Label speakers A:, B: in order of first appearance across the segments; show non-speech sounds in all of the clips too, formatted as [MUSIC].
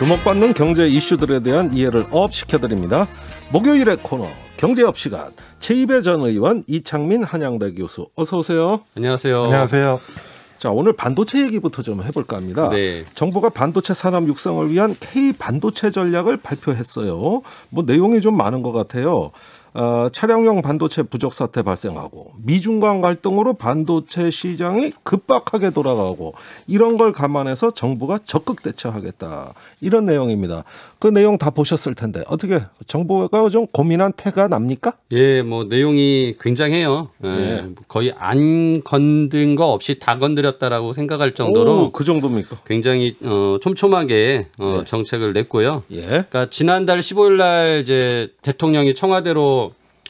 A: 주목받는 경제 이슈들에 대한 이해를 업 시켜드립니다. 목요일의 코너 경제업 시간 최입의 전 의원 이창민 한양대 교수 어서 오세요.
B: 안녕하세요. 안녕하세요.
A: 자 오늘 반도체 얘기부터 좀 해볼까 합니다. 네. 정부가 반도체 산업 육성을 위한 K 반도체 전략을 발표했어요. 뭐 내용이 좀 많은 것 같아요. 어, 차량용 반도체 부족 사태 발생하고 미중간 갈등으로 반도체 시장이 급박하게 돌아가고 이런 걸 감안해서 정부가 적극 대처하겠다 이런 내용입니다. 그 내용 다 보셨을 텐데 어떻게 정부가 좀 고민한 태가 납니까?
B: 예, 뭐 내용이 굉장해요. 예, 예. 거의 안 건든 거 없이 다 건드렸다라고 생각할 정도로 오, 그 정도입니까? 굉장히 어, 촘촘하게 어, 예. 정책을 냈고요. 예. 그러니까 지난달 15일 날 이제 대통령이 청와대로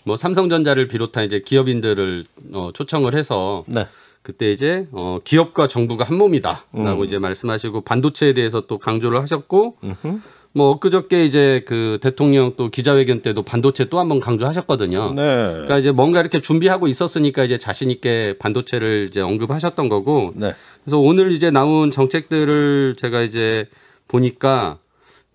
B: 뭐 삼성전자를 비롯한 이제 기업인들을 어, 초청을 해서 네. 그때 이제 어, 기업과 정부가 한 몸이다라고 음. 이제 말씀하시고 반도체에 대해서 또 강조를 하셨고 음흠. 뭐 엊그저께 이제 그 대통령 또 기자회견 때도 반도체 또 한 번 강조하셨거든요. 네. 그러니까 이제 뭔가 이렇게 준비하고 있었으니까 이제 자신 있게 반도체를 이제 언급하셨던 거고. 네. 그래서 오늘 이제 나온 정책들을 제가 이제 보니까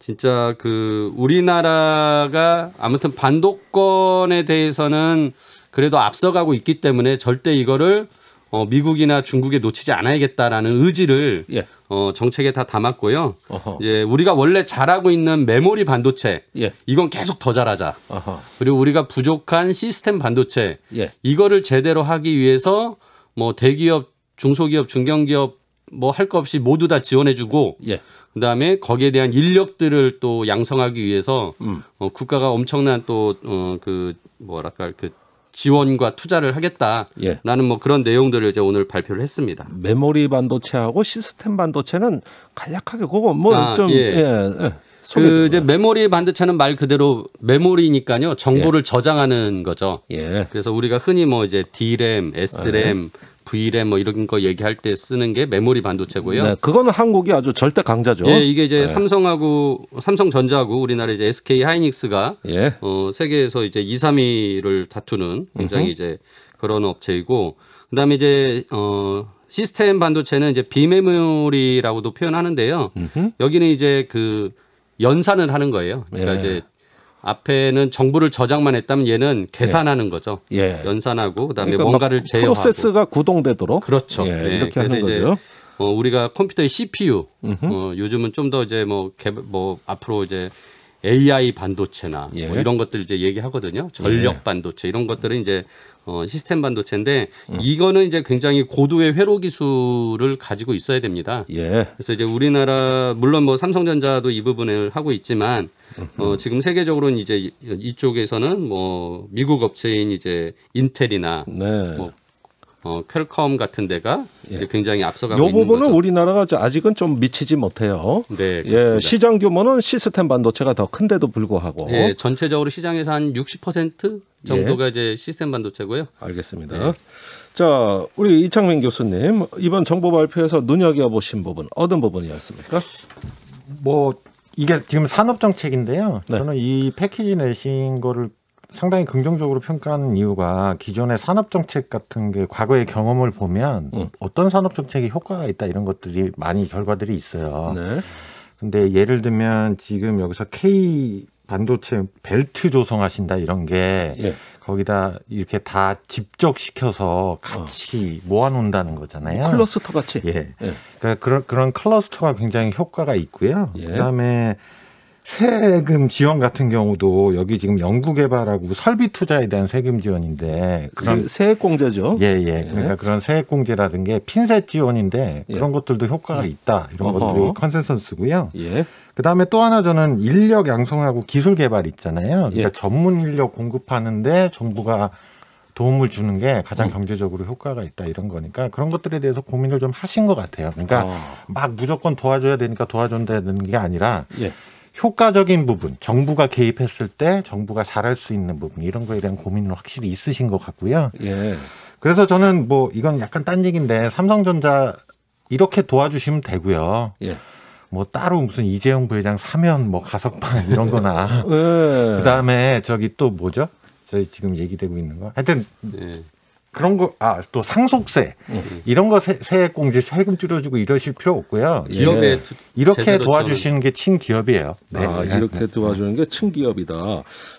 B: 진짜 그 우리나라가 아무튼 반도권에 대해서는 그래도 앞서가고 있기 때문에 절대 이거를 어, 미국이나 중국에 놓치지 않아야겠다라는 의지를 예. 어, 정책에 다 담았고요. 어허. 이제 우리가 원래 잘하고 있는 메모리 반도체 예. 이건 계속 더 잘하자. 어허. 그리고 우리가 부족한 시스템 반도체 예. 이거를 제대로 하기 위해서 뭐 대기업, 중소기업, 중견기업 뭐할거 없이 모두 다 지원해주고 예. 그다음에 거기에 대한 인력들을 또 양성하기 위해서 음. 어, 국가가 엄청난 또어그 뭐랄까 그 지원과 투자를 하겠다라는 예. 뭐 그런 내용들을 이제 오늘 발표를 했습니다.
A: 메모리 반도체하고 시스템 반도체는 간략하게 그거
B: 뭐좀 아, 예. 예. 예. 그 이제 메모리 반도체는 말 그대로 메모리니까요. 정보를 예. 저장하는 거죠. 예. 그래서 우리가 흔히 뭐 이제 D램, S램, V램 뭐 이런 거 얘기할 때 쓰는 게 메모리 반도체고요. 네,
A: 그거는 한국이 아주 절대 강자죠. 예, 이게 이제 네.
B: 삼성하고 삼성전자하고 우리나라 이제 SK 하이닉스가 예. 어, 세계에서 이제 2, 3위를 다투는 굉장히 음흠. 이제 그런 업체이고 그다음에 이제 어 시스템 반도체는 이제 비메모리라고도 표현하는데요. 음흠. 여기는 이제 그 연산을 하는 거예요. 그러니까 예. 이제 앞에는 정보를 저장만 했다면 얘는 예. 계산하는 거죠. 예. 연산하고 그다음에 그러니까 뭔가를 제어하고 프로세스가 구동되도록 그렇죠. 예, 예 이렇게 하는 거죠. 어, 우리가 컴퓨터의 CPU 어, 요즘은 좀 더 이제 뭐, 개뭐 앞으로 이제 AI 반도체나 뭐 예. 뭐 이런 것들 이제 얘기하거든요. 전력 예. 반도체 이런 것들은 이제 어, 시스템 반도체인데 음. 이거는 이제 굉장히 고도의 회로 기술을 가지고 있어야 됩니다. 예. 그래서 이제 우리나라 물론 뭐 삼성전자도 이 부분을 하고 있지만 어, 지금 세계적으로는 이제 이쪽에서는 뭐 미국 업체인 이제 인텔이나 네. 뭐 어, 퀄컴 같은 데가 예. 굉장히 앞서가고 있는 거죠. 이 부분은
A: 우리나라가 아직은 좀 미치지 못해요.
B: 네, 예, 시장
A: 규모는 시스템 반도체가 더 큰데도 불구하고 예,
B: 전체적으로 시장에서 한 60% 정도가 예. 이제 시스템 반도체고요. 알겠습니다. 네. 자,
A: 우리 이창민 교수님 이번 정보 발표에서 눈여겨 보신 부분 어떤 부분이었습니까?
C: 뭐 이게 지금 산업 정책인데요. 네. 저는 이 패키지 내신 거를 상당히 긍정적으로 평가하는 이유가 기존의 산업 정책 같은 게 과거의 경험을 보면 음. 어떤 산업 정책이 효과가 있다 이런 것들이 많이 결과들이 있어요. 네. 근데 예를 들면 지금 여기서 K 반도체 벨트 조성하신다 이런 게 예. 거기다 이렇게 다 집적시켜서 같이 어. 모아놓는다는 거잖아요. 클러스터 같이. 예. 예. 그러니까 그런 그런 클러스터가 굉장히 효과가 있고요. 예. 그다음에 세금 지원 같은 경우도 여기 지금 연구개발하고 설비 투자에 대한 세금 지원인데 그런
A: 세액공제죠. 예예. 예. 그러니까 그런
C: 세액공제라든 게 핀셋 지원인데 예. 그런 것들도 효과가 음. 있다 이런 어허. 것들이 컨센서스고요. 예. 그다음에 또 하나 저는 인력 양성하고 기술 개발 있잖아요. 그러니까 예. 전문 인력 공급하는데 정부가 도움을 주는 게 가장 음. 경제적으로 효과가 있다 이런 거니까 그런 것들에 대해서 고민을 좀 하신 것 같아요. 그러니까 아. 막 무조건 도와줘야 되니까 도와준다는 되게 아니라 예. 효과적인 부분, 정부가 개입했을 때 정부가 잘할 수 있는 부분 이런 거에 대한 고민은 확실히 있으신 것 같고요. 예. 그래서 저는 뭐 이건 약간 딴 얘기인데 삼성전자 이렇게 도와주시면 되고요. 예. 뭐 따로 무슨 이재용 부회장 사면 뭐 가석방 [LAUGHS] 이런 거나
A: 예.
C: 그다음에 저기 또 뭐죠? 저희 지금 얘기되고 있는 거. 하여튼 예. 그런 거, 아, 또 상속세, 예. 이런 거 세, 세액공제, 세금 줄여주고 이러실 필요 없고요. 예. 기업에 투, 이렇게 도와주시는
A: 게 친기업이에요. 아, 네. 아, 이렇게 네. 네. 도와주는 게 친기업이다.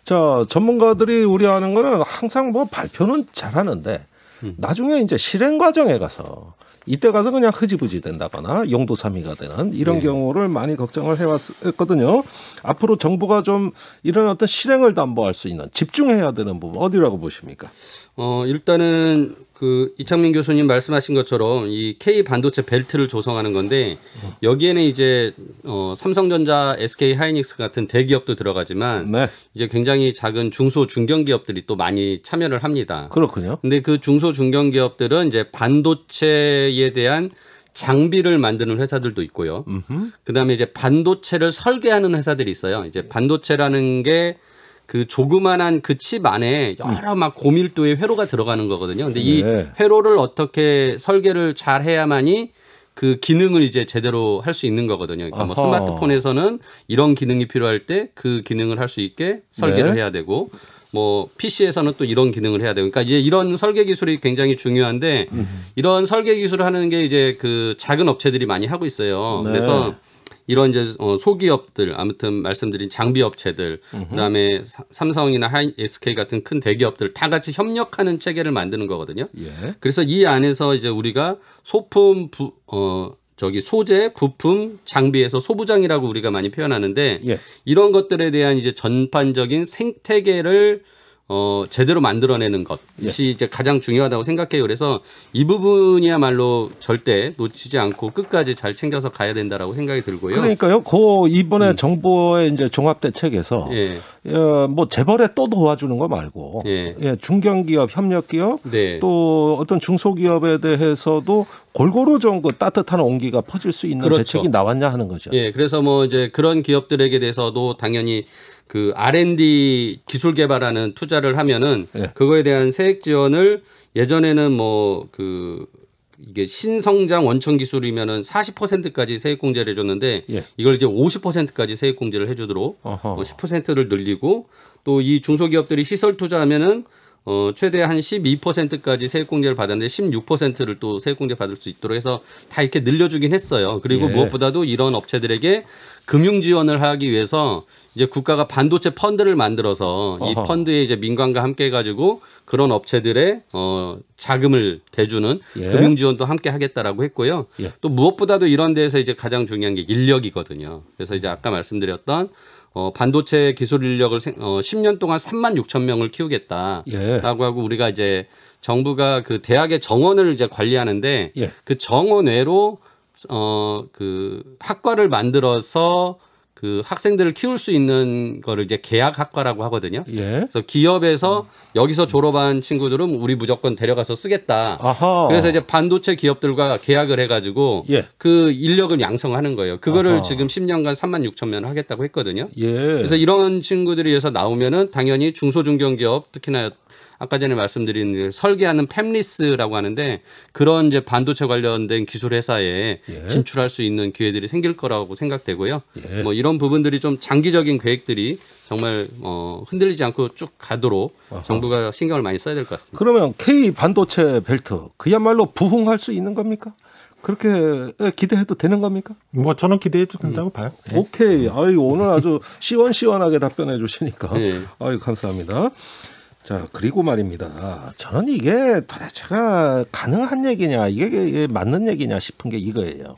A: 자, 전문가들이 우려하는 거는 항상 뭐 발표는 잘하는데 음. 나중에 이제 실행 과정에 가서 이때 가서 그냥 흐지부지 된다거나 용도삼위가 되는 이런 네. 경우를 많이 걱정을 해왔거든요. 앞으로 정부가 좀 이런 어떤 실행을 담보할 수 있는 집중해야 되는 부분 어디라고 보십니까?
B: 어 일단은 그 이창민 교수님 말씀하신 것처럼 이 K 반도체 벨트를 조성하는 건데 여기에는 이제 어 삼성전자, SK 하이닉스 같은 대기업도 들어가지만 네. 이제 굉장히 작은 중소 중견 기업들이 또 많이 참여를 합니다. 그렇군요. 근데 그 중소 중견 기업들은 이제 반도체에 대한 장비를 만드는 회사들도 있고요. 그다음에 이제 반도체를 설계하는 회사들이 있어요. 이제 반도체라는 게그 조그만한 그 칩 안에 여러 막 고밀도의 회로가 들어가는 거거든요. 근데 이 네. 회로를 어떻게 설계를 잘 해야만이 그 기능을 이제 제대로 할 수 있는 거거든요. 그러니까 뭐 스마트폰에서는 이런 기능이 필요할 때 그 기능을 할 수 있게 설계를 네. 해야 되고 뭐 PC에서는 또 이런 기능을 해야 되고 그러니까 이제 이런 설계 기술이 굉장히 중요한데 이런 설계 기술을 하는 게 이제 그 작은 업체들이 많이 하고 있어요. 네. 그래서 이런 이제 어, 소기업들 아무튼 말씀드린 장비 업체들 그다음에 삼성이나 하이, SK 같은 큰 대기업들 다 같이 협력하는 체계를 만드는 거거든요. 예. 그래서 이 안에서 이제 우리가 소품 부, 어 저기 소재, 부품, 장비에서 소부장이라고 우리가 많이 표현하는데 예. 이런 것들에 대한 이제 전반적인 생태계를 어, 제대로 만들어내는 것이 예. 이제 가장 중요하다고 생각해요. 그래서 이 부분이야말로 절대 놓치지 않고 끝까지 잘 챙겨서 가야 된다라고 생각이 들고요. 그러니까요.
A: 그 이번에 음. 정부의 이제 종합 대책에서 예. 어, 뭐 재벌에 또 도와주는 거 말고 예. 예 중견기업, 협력기업 네. 또 어떤 중소기업에 대해서도 골고루 좀그 따뜻한 온기가 퍼질 수 있는 그렇죠. 대책이 나왔냐 하는 거죠.
B: 예. 그래서 뭐 이제 그런 기업들에게 대해서도 당연히 그 R&D 기술 개발하는 투자를 하면은 예. 그거에 대한 세액 지원을 예전에는 뭐 그 이게 신성장 원천 기술이면은 40%까지 세액 공제를 해줬는데 예. 이걸 이제 50%까지 세액 공제를 해주도록 어허. 10%를 뭐 늘리고 또 이 중소기업들이 시설 투자하면은 어, 최대 한 12%까지 세액공제를 받았는데 16%를 또 세액공제 받을 수 있도록 해서 다 이렇게 늘려주긴 했어요. 그리고 예. 무엇보다도 이런 업체들에게 금융 지원을 하기 위해서 이제 국가가 반도체 펀드를 만들어서 어허. 이 펀드에 이제 민관과 함께 가지고 그런 업체들의 어 자금을 대주는 예. 금융 지원도 함께 하겠다라고 했고요. 예. 또 무엇보다도 이런 데에서 이제 가장 중요한 게 인력이거든요. 그래서 이제 아까 말씀드렸던 어, 반도체 기술 인력을 어, 10년 동안 3만 6천 명을 키우겠다라고 예. 하고 우리가 이제 정부가 그 대학의 정원을 이제 관리하는데 예. 그 정원 외로 어, 그 학과를 만들어서 그 학생들을 키울 수 있는 거를 이제 계약학과라고 하거든요. 예. 그래서 기업에서 여기서 졸업한 친구들은 우리 무조건 데려가서 쓰겠다.
C: 아하. 그래서 이제
B: 반도체 기업들과 계약을 해가지고 예. 그 인력을 양성하는 거예요. 그거를 아하. 지금 10년간 3만 6천 명 하겠다고 했거든요.
A: 예. 그래서
B: 이런 친구들이 해서 나오면은 당연히 중소중견기업 특히나 아까 전에 말씀드린 그 설계하는 팹리스라고 하는데 그런 이제 반도체 관련된 기술 회사에 예. 진출할 수 있는 기회들이 생길 거라고 생각되고요. 예. 뭐 이런 부분들이 좀 장기적인 계획들이 정말 어 흔들리지 않고 쭉 가도록 아하. 정부가 신경을 많이 써야 될 것 같습니다.
A: 그러면 K 반도체 벨트 그야말로 부흥할 수 있는 겁니까? 그렇게 예, 기대해도 되는 겁니까? 뭐 저는 기대해도 된다고 음. 봐요. 네. 오케이. 아유 오늘 아주 시원시원하게 답변해 주시니까 네. 아유 감사합니다. 자, 그리고 말입니다. 저는 이게 도대체가 가능한 얘기냐, 이게 맞는 얘기냐 싶은 게 이거예요.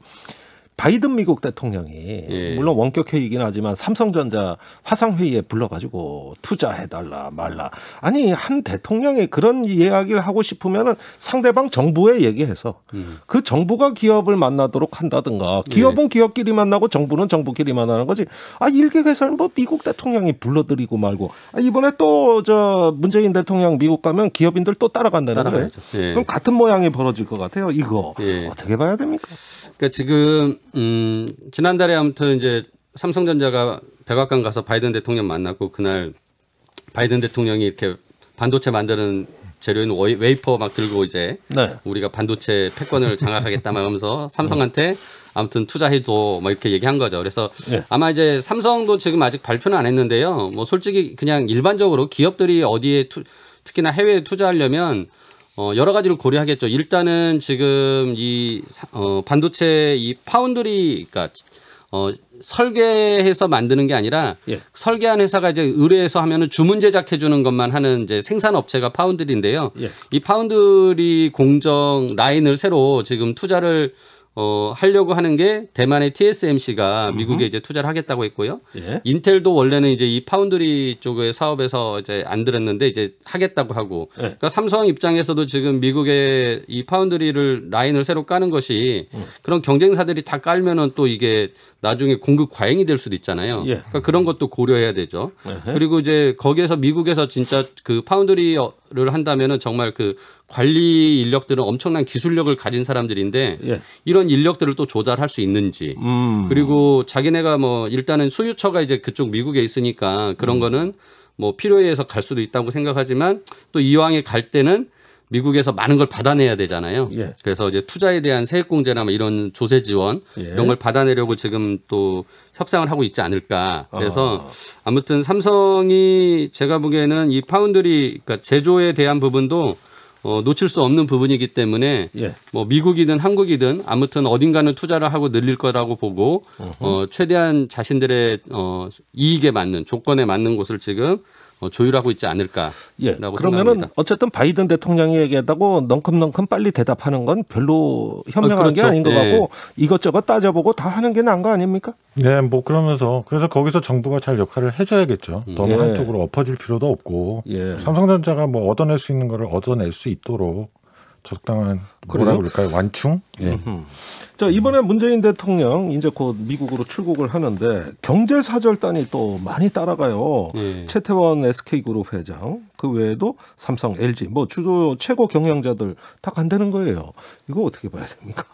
A: 바이든 미국 대통령이 예. 물론 원격 회의이긴 하지만 삼성전자 화상 회의에 불러가지고 투자해달라 말라 아니 한 대통령이 그런 이야기를 하고 싶으면은 상대방 정부에 얘기해서 음. 그 정부가 기업을 만나도록 한다든가 기업은 예. 기업끼리 만나고 정부는 정부끼리 만나는 거지 아 일개 회사는 뭐 미국 대통령이 불러들이고 말고 아, 이번에 또 저 문재인 대통령 미국 가면 기업인들 또 따라간다는 거예요. 예. 그럼 같은 모양이 벌어질 것
B: 같아요. 이거 예. 어떻게 봐야 됩니까? 그러니까 지금 음, 지난달에 아무튼 이제 삼성전자가 백악관 가서 바이든 대통령 만났고 그날 바이든 대통령이 이렇게 반도체 만드는 재료인 웨이퍼 막 들고 이제 네. 우리가 반도체 패권을 장악하겠다 막 하면서 음. 삼성한테 아무튼 투자해도막 이렇게 얘기한 거죠. 그래서 네. 아마 이제 삼성도 지금 아직 발표는 안 했는데요. 뭐 솔직히 그냥 일반적으로 기업들이 어디에 투, 특히나 해외에 투자하려면 어, 여러 가지를 고려하겠죠. 일단은 지금 이 어, 반도체 이 파운드리 그니까 어, 설계해서 만드는 게 아니라 예. 설계한 회사가 이제 의뢰해서 하면은 주문 제작해 주는 것만 하는 이제 생산 업체가 파운드리인데요. 예. 이 파운드리 공정 라인을 새로 지금 투자를 어, 하려고 하는 게 대만의 TSMC가 미국에 이제 투자를 하겠다고 했고요. 예. 인텔도 원래는 이제 이 파운드리 쪽의 사업에서 이제 안 들었는데 이제 하겠다고 하고. 예. 그러니까 삼성 입장에서도 지금 미국의 이 파운드리를 라인을 새로 까는 것이 음. 그런 경쟁사들이 다 깔면은 또 이게 나중에 공급 과잉이 될 수도 있잖아요. 예. 그러니까 그런 것도 고려해야 되죠. 에 예. 그리고 이제 거기에서 미국에서 진짜 그 파운드리를 한다면은 정말 그 관리 인력들은 엄청난 기술력을 가진 사람들인데 예. 이런 인력들을 또 조달할 수 있는지 음. 그리고 자기네가 뭐 일단은 수유처가 이제 그쪽 미국에 있으니까 그런 음. 거는 뭐 필요에 의해서 갈 수도 있다고 생각하지만 또 이왕에 갈 때는 미국에서 많은 걸 받아내야 되잖아요. 예. 그래서 이제 투자에 대한 세액공제나 뭐 이런 조세 지원 예. 이런 걸 받아내려고 지금 또 협상을 하고 있지 않을까. 그래서 아. 아무튼 삼성이 제가 보기에는 이 파운드리 그러니까 제조에 대한 부분도 어, 놓칠 수 없는 부분이기 때문에 예. 뭐 미국이든 한국이든 아무튼 어딘가는 투자를 하고 늘릴 거라고 보고 어 어, 최대한 자신들의 어, 이익에 맞는 조건에 맞는 곳을 지금 어, 조율하고 있지 않을까라고 예, 그러면은 생각합니다.
A: 어쨌든 바이든 대통령이 얘기하다고 넝큼넝큼 빨리 대답하는 건 별로 현명한 아, 그렇죠. 게 아닌 것 예. 같고 이것저것 따져보고 다 하는 게 나은 거 아닙니까? 네,
C: 뭐 그러면서 그래서 거기서 정부가 잘 역할을 해줘야겠죠. 너무 음. 뭐 예. 한쪽으로 엎어질 필요도 없고 예. 삼성전자가 뭐 얻어낼 수 있는 거를 얻어낼 수 있도록 적당한 뭐라 그래요? 그럴까요? 완충? 예.
A: 자 이번에 문재인 대통령 이제 곧 미국으로 출국을 하는데 경제 사절단이 또 많이 따라가요. 예. 최태원 SK그룹 회장 그 외에도 삼성, LG 뭐주도 최고 경영자들 다 간다는 거예요. 이거 어떻게 봐야 됩니까?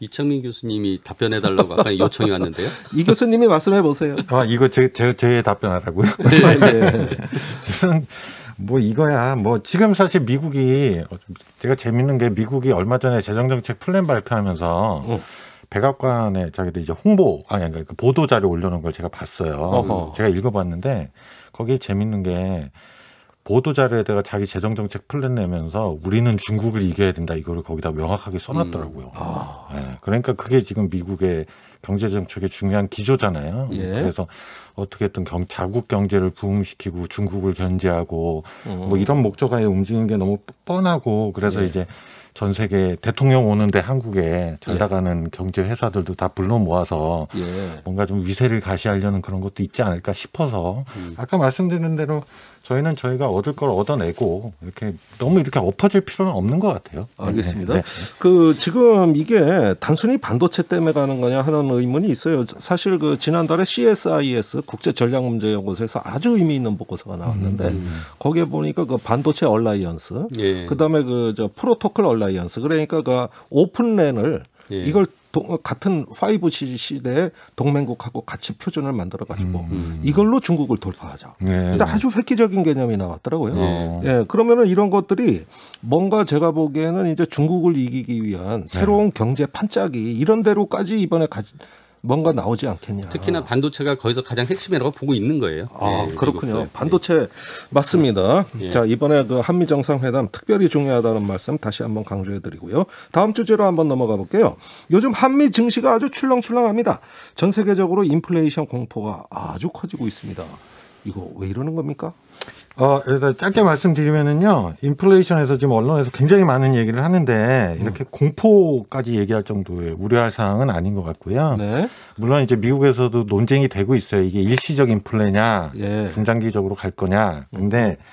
B: 이창민 교수님이 답변해 달라고 아까 [LAUGHS] 요청이 왔는데요. 이
A: 교수님이 말씀해 보세요. 아 이거 제제 제, 제, 답변하라고요. 네. 네.
B: [LAUGHS]
C: 뭐 이거야. 뭐 지금 사실 미국이 제가 재밌는 게 미국이 얼마 전에 재정정책 플랜 발표하면서 어. 백악관에 자기들 이제 홍보 아니 그러니까 보도 자료 올려놓은 걸 제가 봤어요. 어허. 제가 읽어봤는데 거기에 재밌는 게 보도 자료에다가 자기 재정 정책 플랜 내면서 우리는 중국을 이겨야 된다 이거를 거기다 명확하게 써놨더라고요. 음. 아. 네, 그러니까 그게 지금 미국의 경제 정책의 중요한 기조잖아요. 예. 그래서 어떻게든 경, 자국 경제를 부흥시키고 중국을 견제하고 어. 뭐 이런 목적 하에 움직이는 게 너무 뻔하고 그래서 예. 이제 전 세계 대통령 오는데 한국에 잘 예. 나가는 예. 경제 회사들도 다 불러 모아서 예. 뭔가 좀 위세를 가시하려는 그런 것도 있지 않을까 싶어서 음. 아까 말씀드린 대로 저희는
A: 저희가 얻을 걸 얻어내고 이렇게 너무 이렇게 엎어질 필요는 없는 것 같아요. 알겠습니다. 네. 네. 그 지금 이게 단순히 반도체 때문에 가는 거냐 하는 의문이 있어요. 사실 그 지난달에 CSIS 국제 전략 문제 연구소에서 아주 의미 있는 보고서가 나왔는데 음. 거기에 보니까 그 반도체 얼라이언스, 예. 그다음에 그 저 프로토콜 얼라이언스 그러니까 그 오픈랜을 예. 이걸 동, 같은 5G 시대에 동맹국하고 같이 표준을 만들어 가지고 음, 음. 이걸로 중국을 돌파하자. 예. 근데 아주 획기적인 개념이 나왔더라고요. 예. 예. 그러면은 이런 것들이 뭔가 제가 보기에는 이제 중국을 이기기 위한 네. 새로운 경제 판짝이 이런 데로까지 이번에 가, 뭔가 나오지 않겠냐.
B: 특히나 반도체가 거기서 가장 핵심이라고 보고 있는 거예요. 아 네, 그렇군요. 미국도. 반도체 예.
A: 맞습니다. 네. 자 이번에 그 한미 정상회담 특별히 중요하다는 말씀 다시 한번 강조해드리고요. 다음 주제로 한번 넘어가 볼게요. 요즘 한미 증시가 아주 출렁출렁합니다. 전 세계적으로 인플레이션 공포가 아주 커지고 있습니다. 이거 왜 이러는 겁니까? 어,
C: 일단 짧게 말씀드리면은요, 인플레이션에서 지금 언론에서 굉장히 많은 얘기를 하는데, 이렇게 음. 공포까지 얘기할 정도의 우려할 사항은 아닌 것 같고요. 네. 물론 이제 미국에서도 논쟁이 되고 있어요. 이게 일시적 인플레냐, 예. 중장기적으로 갈 거냐. 근데 음.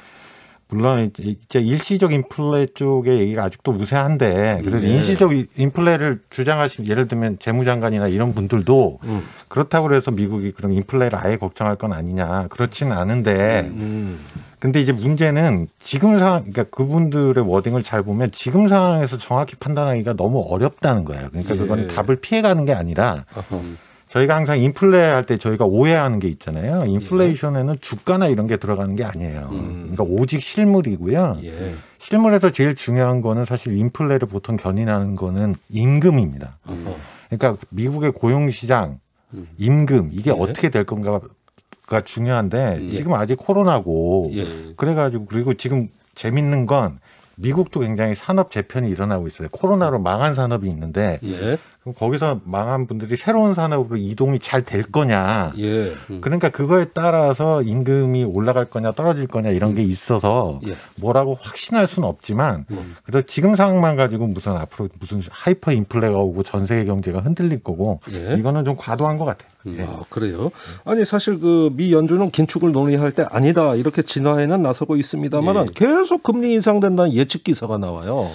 C: 물론 이제 일시적 인플레 쪽의 얘기가 아직도 무세한데 그래서 네. 일시적 인플레를 주장하신 예를 들면 재무장관이나 이런 분들도 음. 그렇다고 해서 미국이 그럼 인플레를 아예 걱정할 건 아니냐 그렇지는 않은데 음, 음. 근데 이제 문제는 지금 상황 그러니까 그분들의 워딩을 잘 보면 지금 상황에서 정확히 판단하기가 너무 어렵다는 거예요. 그러니까 예. 그건 답을 피해가는 게 아니라. 어흠. 저희가 항상 인플레 할 때 저희가 오해하는 게 있잖아요. 예. 인플레이션에는 주가나 이런 게 들어가는 게 아니에요. 음. 그러니까 오직 실물이고요. 예. 실물에서 제일 중요한 거는 사실 인플레를 보통 견인하는 거는 임금입니다. 음. 그러니까 미국의 고용시장, 음. 임금 이게 예. 어떻게 될 건가가 중요한데 음. 예. 지금 아직 코로나고 예. 그래가지고 그리고 지금 재밌는 건 미국도 굉장히 산업 재편이 일어나고 있어요. 코로나로 망한 산업이 있는데 예. 그럼 거기서 망한 분들이 새로운 산업으로 이동이 잘 될 거냐. 예. 음. 그러니까 그거에 따라서 임금이 올라갈 거냐 떨어질 거냐 이런 음. 게 있어서 예. 뭐라고 확신할 수는 없지만 음. 그래서 지금 상황만 가지고 무슨 앞으로
A: 무슨 하이퍼 인플레가 오고 전 세계 경제가 흔들릴 거고 예. 이거는 좀 과도한 것 같아요. 음, 예. 아, 그래요. 아니 사실 그 미 연준은 긴축을 논의할 때 아니다 이렇게 진화에는 나서고 있습니다만은 예. 계속 금리 인상된다는 예측 기사가 나와요.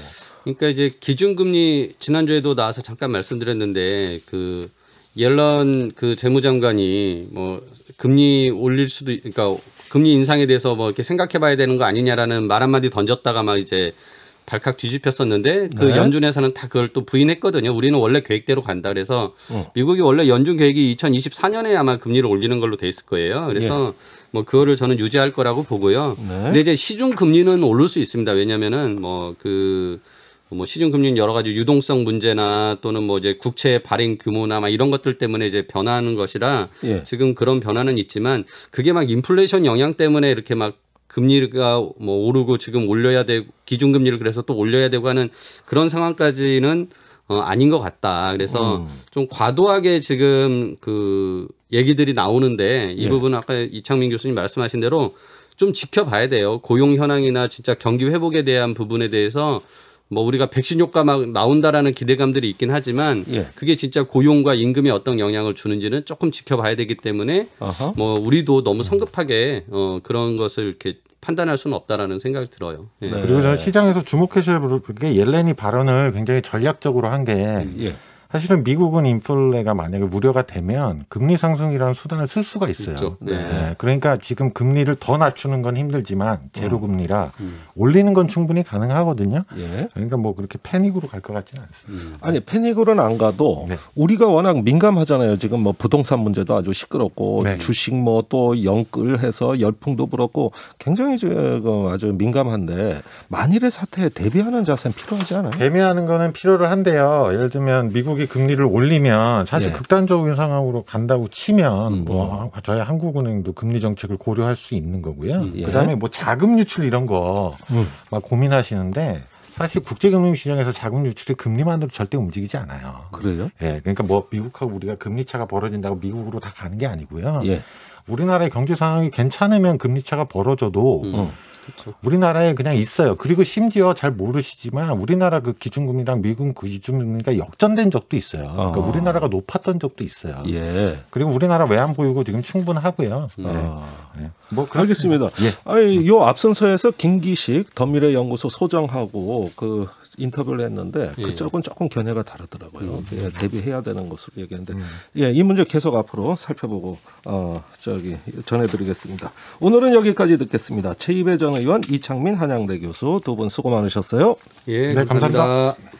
B: 그러니까 이제 기준금리 지난주에도 나와서 잠깐 말씀드렸는데 그 옐런 그 재무장관이 뭐 금리 올릴 수도 그러니까 금리 인상에 대해서 뭐 이렇게 생각해봐야 되는 거 아니냐라는 말 한마디 던졌다가 막 이제 발칵 뒤집혔었는데 그 네. 연준에서는 다 그걸 또 부인했거든요. 우리는 원래 계획대로 간다 그래서 어. 미국이 원래 연준 계획이 2024년에 아마 금리를 올리는 걸로 돼 있을 거예요. 그래서 예. 뭐 그거를 저는 유지할 거라고 보고요. 네. 근데 이제 시중 금리는 오를 수 있습니다. 왜냐면은 뭐그 뭐 시중 금리 여러 가지 유동성 문제나 또는 뭐 이제 국채 발행 규모나 막 이런 것들 때문에 이제 변화하는 것이라 예. 지금 그런 변화는 있지만 그게 막 인플레이션 영향 때문에 이렇게 막 금리가 뭐 오르고 지금 올려야 되고 기준금리를 그래서 또 올려야 되고 하는 그런 상황까지는 어, 아닌 것 같다. 그래서 음. 좀 과도하게 지금 그 얘기들이 나오는데 이 예. 부분 아까 이창민 교수님 말씀하신 대로 좀 지켜봐야 돼요. 고용 현황이나 진짜 경기 회복에 대한 부분에 대해서 뭐 우리가 백신 효과 막 나온다라는 기대감들이 있긴 하지만 예. 그게 진짜 고용과 임금에 어떤 영향을 주는지는 조금 지켜봐야 되기 때문에 어허. 뭐 우리도 너무 성급하게 어 그런 것을 이렇게 판단할 수는 없다라는 생각이 들어요. 예. 네. 그리고 저는
C: 시장에서 주목해셔야 볼게 옐렌이 발언을 굉장히 전략적으로 한게 예. 사실은 미국은 인플레가 만약에 우려가 되면 금리 상승이라는 수단을 쓸 수가 있어요. 네. 네. 그러니까 지금 금리를 더 낮추는 건 힘들지만 제로 음.
A: 금리라 음. 올리는 건 충분히 가능하거든요. 예. 그러니까 뭐 그렇게 패닉으로 갈 것 같지는 않습니다. 음. 아니 패닉으로는 안 가도 네. 우리가 워낙 민감하잖아요. 지금 뭐 부동산 문제도 아주 시끄럽고 네. 주식 뭐 또 영끌해서 열풍도 불었고 굉장히 지금 아주 민감한데 만일의 사태에 대비하는 자세는 필요하지 않아요? 대비하는 거는 필요를
C: 한데요. 예를 들면 미국 저기 금리를 올리면 사실 예. 극단적인 상황으로 간다고 치면 음, 뭐 음. 저희 한국은행도 금리 정책을 고려할 수 있는 거고요. 음, 예. 그다음에 뭐 자금 유출 이런 거막 음. 고민하시는데 사실 국제금융 시장에서 자금 유출이 금리만으로 절대 움직이지 않아요. 그래요? 예. 그러니까 뭐 미국하고 우리가 금리 차가 벌어진다고 미국으로 다 가는 게 아니고요. 예. 우리나라의 경제 상황이 괜찮으면 금리 차가 벌어져도 음. 그렇죠. 우리나라에 그냥 있어요. 그리고 심지어 잘 모르시지만 우리나라 그 기준금리랑 미국 그 기준금리가 역전된 적도 있어요. 그러니까 어. 우리나라가 높았던 적도 있어요. 예. 그리고 우리나라 외환 보유고 지금 충분하고요. 예. 어.
A: 예. 뭐 그렇습니다. 겠습니다 예. 아이요 앞선서에서 김기식 더미래 연구소 소장하고 그 인터뷰를 했는데 예. 그쪽은 조금 견해가 다르더라고요. 음. 예, 대비해야 되는 것으로 얘기하는데 음. 예, 이 문제 계속 앞으로 살펴보고 어, 저기 전해드리겠습니다. 오늘은 여기까지 듣겠습니다. 최입배 전 의원 이창민 한양대 교수 두 분 수고 많으셨어요.
B: 예, 네, 감사합니다.
A: 감사합니다.